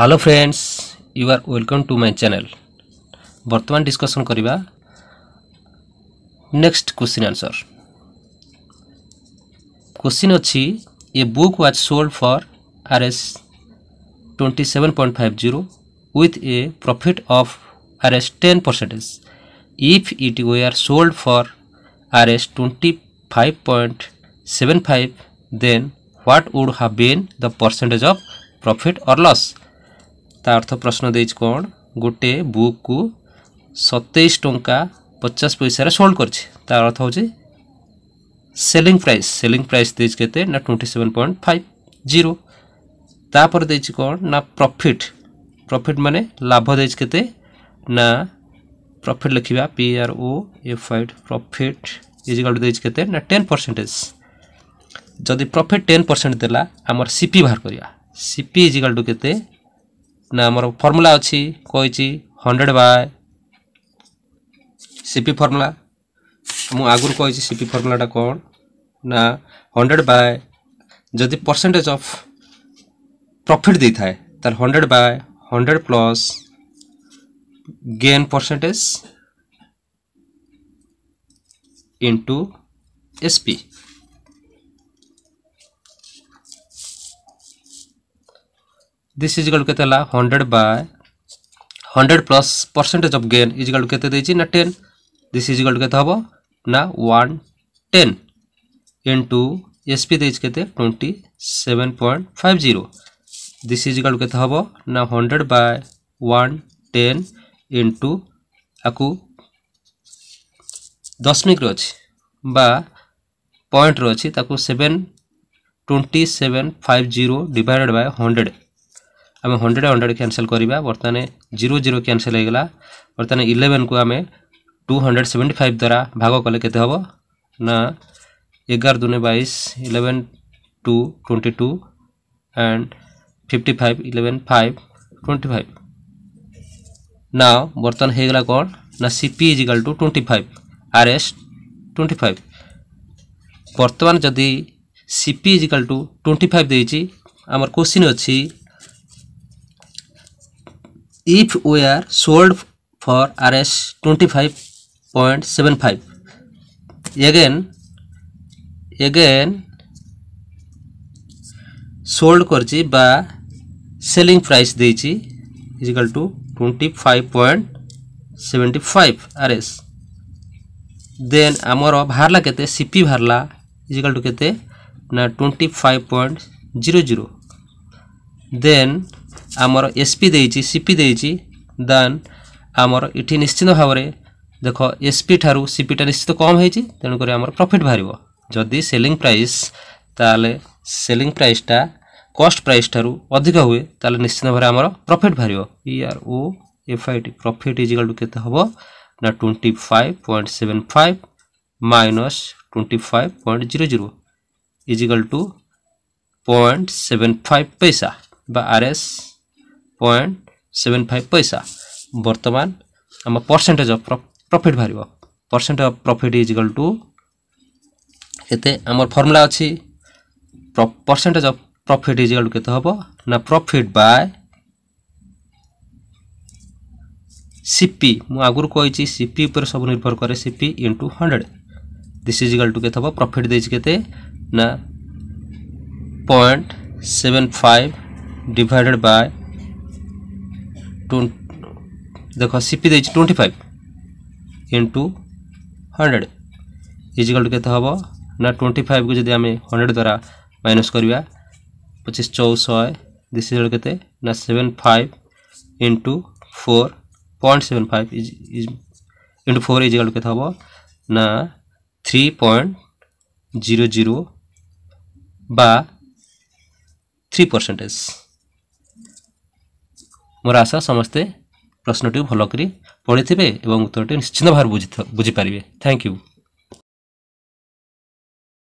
hello friends you are welcome to my channel বর্তমান discussion করা next question answer question অছি a book was sold for R S twenty seven point five zero with a profit of R S ten percentage if it were sold for R S twenty five point seven five then what would have been the percentage of profit or loss ତା ଅର୍ଥ ପ୍ରଶ୍ନ ଦେଇଛି କ'ଣ ଗୋଟେ ବୁକ୍କୁ ସତେଇଶ ଟଙ୍କା ପଚାଶ ପଇସାରେ ସୋଲ୍ଡ କରିଛି ତା ଅର୍ଥ ହେଉଛି ସେଲିଂ ପ୍ରାଇସ୍ ସେଲିଂ ପ୍ରାଇସ୍ ଦେଇଛି କେତେ ନା twenty seven point five zero ତାପରେ ଦେଇଛି କ'ଣ ନା ପ୍ରଫିଟ୍ ପ୍ରଫିଟ୍ ମାନେ ଲାଭ ଦେଇଛି କେତେ ନା ପ୍ରଫିଟ୍ ଲେଖିବା P R O F I profit is equal ଦେଇଛି କେତେ ନା ଟେନ୍ ପରସେଣ୍ଟେଜ୍ ଯଦି ପ୍ରଫିଟ୍ ଟେନ୍ ପରସେଣ୍ଟ ଦେଲା ଆମର ସିପି ବାହାର କରିବା ସିପି ଇଜିକାଲ୍ ଟୁ କେତେ ନା ଆମର ଫର୍ମୁଲା ଅଛି କହିଛି ହଣ୍ଡ୍ରେଡ଼ ବାଏ ସିପି ଫର୍ମୁଲା ମୁଁ ଆଗରୁ କହିଛି ସିପି ଫର୍ମୁଲାଟା କ'ଣ ନା ହଣ୍ଡ୍ରେଡ଼ ବାଏ ଯଦି ପରସେଣ୍ଟେଜ୍ ଅଫ୍ ପ୍ରଫିଟ୍ ଦେଇଥାଏ ତାହେଲେ hundred by hundred plus gain percentage into SP this is equal to ketela 100 by 100 plus percentage of gain is equal to kete deichi na 10 this is equal to kete hobo na 110 into sp deichi kete 27.50 this is equal to kete hobo na 100 by 110 into aku দশমিক রয়েছে বা point রয়েছে তাকে seven twenty seven five zero divided by hundred आम hundred hundred क्यासल करवा बर्तमान zero zero Castle होगा बर्तमान इलेवेन को आम टू हंड्रेड सेवेन्टी फाइव द्वारा भाग कले के हम ना एगार दुने बैस eleven two twenty two and fifty five eleven five twenty five ना बर्तमान होगा कौन ना CP is equal to twenty five R S twenty five बर्तमान जदि CP is equal to twenty five देमर क्वेश्चन अच्छी if we are sold for rs 25.75 again again sold करছি বা সেলিং প্রাইস দেইছি is equal to 25.75 RS then আমার বাহারলা কেতে সিপি বাহারলা ইজ इक्वल टू কেতে না 25.00 দেন ଆମର ଏସ୍ପି ଦେଇଛି ସିପି ଦେଇଛି ଦେନ୍ ଆମର ଏଠି ନିଶ୍ଚିତ ଭାବରେ ଦେଖ ଏସ୍ପି ଠାରୁ ସିପିଟା ନିଶ୍ଚିତ କମ୍ ହେଇଛି ତେଣୁକରି ଆମର ପ୍ରଫିଟ୍ ବାହାରିବ ଯଦି ସେଲିଂ ପ୍ରାଇସ୍ ତାହେଲେ ସେଲିଂ ପ୍ରାଇସ୍ଟା କଷ୍ଟ ପ୍ରାଇସ୍ ଠାରୁ ଅଧିକ ହୁଏ ତାହେଲେ ନିଶ୍ଚିତ ଭାବରେ ଆମର ପ୍ରଫିଟ୍ ବାହାରିବ E R O F I T profit is equal to କେତେ ହେବ ନା twenty five point seven five minus twenty five point zero zero is equal to point seven five ପଇସା ବା R S point seven five পয়সা বর্তমান আমার percentage of profit বাহার percent of profit is equal to কেতে আমার ফর্মুলা অছি percentage of profit is equal to কেতে হব না প্রফিট বাই সিপি মু আগুর কইছি সিপি উপরে সব নির্ভর করে CP into 100 this is equal to কেতে হবো প্রফিট দেইছি কেতে না 0.75 ডিভাইডেড বাই দেখ সিপি দিয়েছি twenty five into hundred is equal to কেতে হব না টোয়েন্টি ফাইভকে যদি আমি হন্ড্রেড দ্বারা মাইনস করা পঁচিশ চৌশহে দিস ইজিকাল কেতে না seven five into four point seven five is is into four is equal to কেতে হব না থ্রি পয়েন্ট জিরো জিরো বা থ্রি পার্সেন্টেজ ମୋର ଆଶା ସମସ୍ତେ ପ୍ରଶ୍ନଟିକୁ ଭଲ କରି ପଢ଼ିଥିବେ ଏବଂ ଉତ୍ତରଟି ନିଶ୍ଚିନ୍ତ ଭାବରେ ବୁଝି ବୁଝିପାରିବେ ଥ୍ୟାଙ୍କ ୟୁ